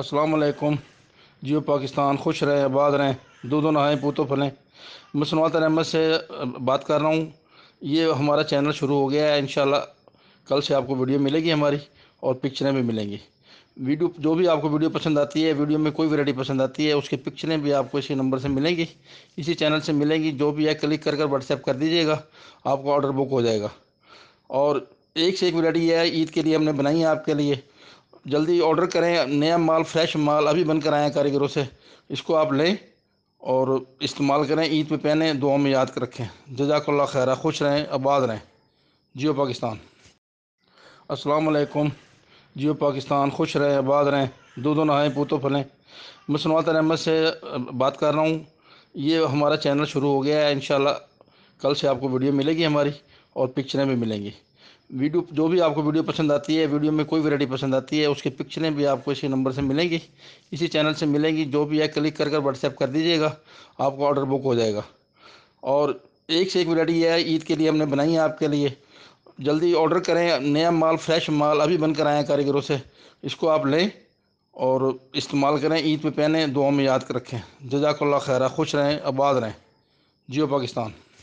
असलकुम जियो पाकिस्तान खुश रहें आबाद रहें दो नहाएं पोतो फलें मसनूत अहमद से बात कर रहा हूँ ये हमारा चैनल शुरू हो गया है इन कल से आपको वीडियो मिलेगी हमारी और पिक्चरें भी मिलेंगी वीडियो जो भी आपको वीडियो पसंद आती है वीडियो में कोई वैरायटी पसंद आती है उसके पिक्चरें भी आपको इसी नंबर से मिलेंगी इसी चैनल से मिलेंगी जो भी है क्लिक कर कर व्हाट्सएप कर दीजिएगा आपका ऑर्डर बुक हो जाएगा और एक से एक वैरायटी है ईद के लिए हमने बनाई है आपके लिए जल्दी ऑर्डर करें नया माल फ्रेश माल अभी बनकर आए कारीगरों से इसको आप लें और इस्तेमाल करें ईद में पहने दुआ में याद कर रखें जजाकल्ला खैर खुश रहें आबाद रहें जियो पाकिस्तान असलकुम जियो पाकिस्तान खुश रहें आबाद रहें दो नहाएं पोतों फलें मैं अहमद से बात कर रहा हूँ ये हमारा चैनल शुरू हो गया है इन कल से आपको वीडियो मिलेगी हमारी और पिक्चरें भी मिलेंगी वीडियो जो भी आपको वीडियो पसंद आती है वीडियो में कोई वैरायटी पसंद आती है उसके पिक्चरें भी आपको इसी नंबर से मिलेंगी इसी चैनल से मिलेंगी जो भी है क्लिक कर कर व्हाट्सएप कर दीजिएगा आपका ऑर्डर बुक हो जाएगा और एक से एक वैरायटी है ईद के लिए हमने बनाई है आपके लिए जल्दी ऑर्डर करें नया माल फ्रेश माल अभी बन कर आए कारीगरों से इसको आप लें और इस्तेमाल करें ईद में पहने दुआ में याद रखें जजाकल्ला खैर खुश रहें आबाद रहें जियो पाकिस्तान